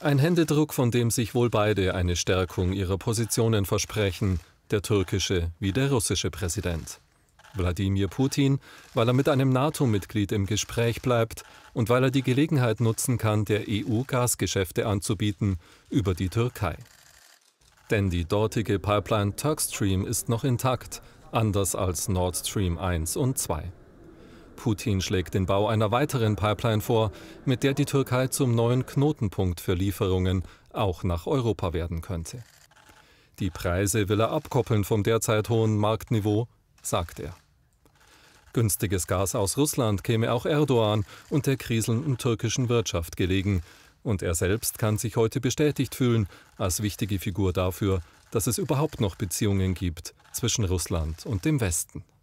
Ein Händedruck, von dem sich wohl beide eine Stärkung ihrer Positionen versprechen, der türkische wie der russische Präsident. Wladimir Putin, weil er mit einem NATO-Mitglied im Gespräch bleibt und weil er die Gelegenheit nutzen kann, der EU Gasgeschäfte anzubieten über die Türkei. Denn die dortige Pipeline Turkstream ist noch intakt, anders als Nord Stream 1 und 2. Putin schlägt den Bau einer weiteren Pipeline vor, mit der die Türkei zum neuen Knotenpunkt für Lieferungen auch nach Europa werden könnte. Die Preise will er abkoppeln vom derzeit hohen Marktniveau, sagt er. Günstiges Gas aus Russland käme auch Erdogan und der kriselnden türkischen Wirtschaft gelegen. Und er selbst kann sich heute bestätigt fühlen als wichtige Figur dafür, dass es überhaupt noch Beziehungen gibt zwischen Russland und dem Westen.